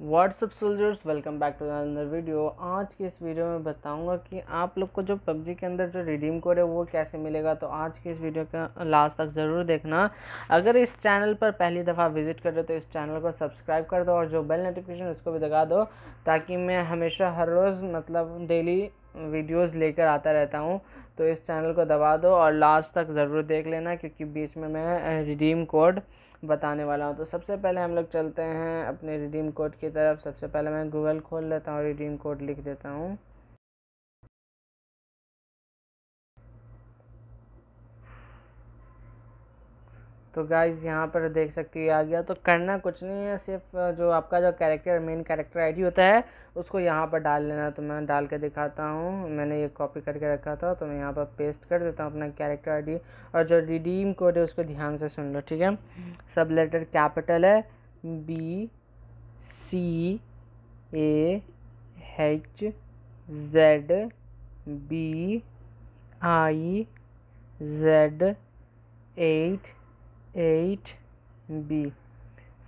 WhatsApp soldiers welcome back to अंदर video आज की इस वीडियो में बताऊंगा कि आप लोग को जो पबजी के अंदर जो रिडीम कोड है वो कैसे मिलेगा तो आज की इस वीडियो का लास्ट तक ज़रूर देखना अगर इस चैनल पर पहली दफ़ा विजिट कर रहे हो तो इस चैनल को सब्सक्राइब कर दो और जो बेल नोटिफिकेशन उसको भी दगा दो ताकि मैं हमेशा हर रोज़ मतलब डेली वीडियोज़ लेकर आता रहता हूँ तो इस चैनल को दबा दो और लास्ट तक ज़रूर देख लेना क्योंकि बीच में मैं रिडीम कोड बताने वाला हूँ तो सबसे पहले हम लोग चलते हैं अपने रिडीम कोड की तरफ सबसे पहले मैं गूगल खोल लेता हूँ रिडीम कोड लिख देता हूँ तो गाइज यहाँ पर देख सकती है आ गया तो करना कुछ नहीं है सिर्फ जो आपका जो कैरेक्टर मेन कैरेक्टर आईडी होता है उसको यहाँ पर डाल लेना तो मैं डाल के दिखाता हूँ मैंने ये कॉपी करके रखा था तो मैं यहाँ पर पेस्ट कर देता हूँ अपना कैरेक्टर आईडी और जो रिडीम कोड है उसको ध्यान से सुन लो ठीक है सब लेटर कैपिटल है B C H Z B I Z eight eight B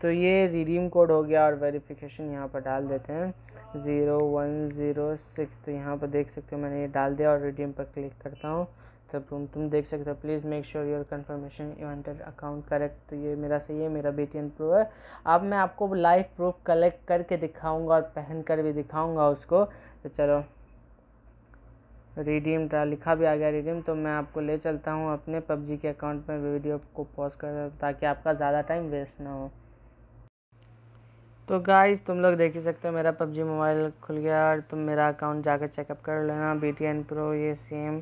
तो ये रिडीम कोड हो गया और वेरिफिकेशन यहाँ पर डाल देते हैं ज़ीरो वन ज़ीरो सिक्स तो यहाँ पर देख सकते हो मैंने ये डाल दिया और रिडीम पर क्लिक करता हूँ तब तो तुम तुम देख सकते हो please make sure your confirmation evented account correct तो ये मेरा सही है मेरा बी टी एन प्रो है अब मैं आपको लाइव प्रूफ कलेक्ट करके दिखाऊंगा और पहन कर भी दिखाऊंगा उसको तो चलो रिडीम था लिखा भी आ गया रिडीम तो मैं आपको ले चलता हूँ अपने पबजी के अकाउंट में वीडियो को पॉज कर ताकि आपका ज़्यादा टाइम वेस्ट ना हो तो गाइस तुम लोग देख ही सकते हो मेरा पबजी मोबाइल खुल गया और तुम मेरा अकाउंट जाकर चेकअप कर लेना बी टी एन प्रो ये सेम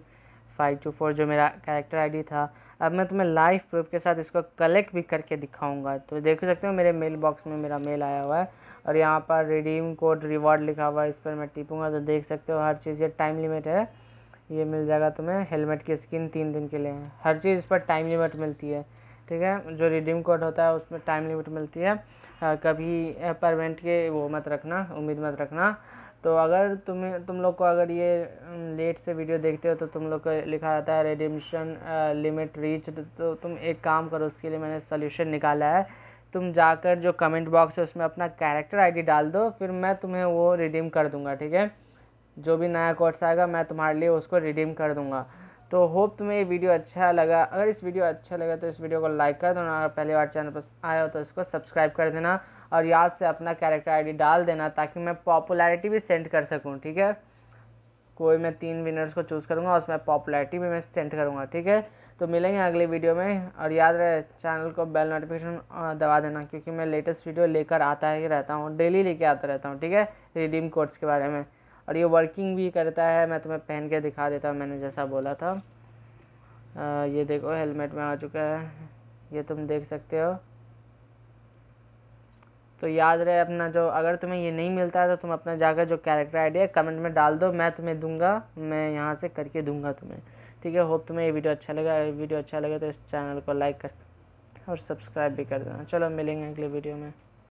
फाइव टू फोर जो मेरा कैरेक्टर आईडी था अब मैं तुम्हें लाइव प्रूफ के साथ इसको कलेक्ट भी करके दिखाऊंगा तो देख सकते हो मेरे मेल बॉक्स में मेरा मेल आया हुआ है और यहाँ पर रिडीम कोड रिवॉर्ड लिखा हुआ है इस पर मैं टिपूँगा तो देख सकते हो हर चीज़ ये टाइम लिमिट है ये मिल जाएगा तुम्हें हेलमेट की स्किन तीन दिन के लिए हर चीज़ इस पर टाइम लिमिट मिलती है ठीक है जो रिडीम कोड होता है उसमें टाइम लिमिट मिलती है कभी परमेंट के वो मत रखना उम्मीद मत रखना तो अगर तुम्हें तुम लोग को अगर ये लेट से वीडियो देखते हो तो तुम लोग को लिखा रहता है रेडिमिशन लिमिट रीच तो तुम एक काम करो उसके लिए मैंने सोल्यूशन निकाला है तुम जाकर जो कमेंट बॉक्स है उसमें अपना कैरेक्टर आईडी डाल दो फिर मैं तुम्हें वो रिडीम कर दूंगा ठीक है जो भी नया कोर्स आएगा मैं तुम्हारे लिए उसको रिडीम कर दूंगा तो होप तुम्हें ये वीडियो अच्छा लगा अगर इस वीडियो अच्छा लगा तो इस वीडियो को लाइक कर देना अगर पहली बार चैनल पर आए हो तो इसको सब्सक्राइब कर देना और याद से अपना कैरेक्टर आईडी डाल देना ताकि मैं पॉपुलैरिटी भी सेंड कर सकूँ ठीक है कोई मैं तीन विनर्स को चूज़ करूँगा उसमें पॉपुलैरिटी भी मैं सेंड करूँगा ठीक है तो मिलेंगे अगले वीडियो में और याद रहे चैनल को बेल नोटिफिकेशन दबा देना क्योंकि मैं लेटेस्ट वीडियो लेकर आता ही रहता हूँ डेली लेके आता रहता हूँ ठीक है रिडीम कोड्स के बारे में और ये वर्किंग भी करता है मैं तुम्हें पहन के दिखा देता हूँ मैंने जैसा बोला था आ, ये देखो हेलमेट में आ चुका है ये तुम देख सकते हो तो याद रहे अपना जो अगर तुम्हें ये नहीं मिलता है तो तुम अपना जाकर जो कैरेक्टर आइडिया है कमेंट में डाल दो मैं तुम्हें दूंगा मैं यहाँ से करके दूंगा तुम्हें ठीक है होप तुम्हें ये वीडियो अच्छा लगा वीडियो अच्छा लगे तो इस चैनल को लाइक कर और सब्सक्राइब भी कर देना चलो मिलेंगे अगले वीडियो में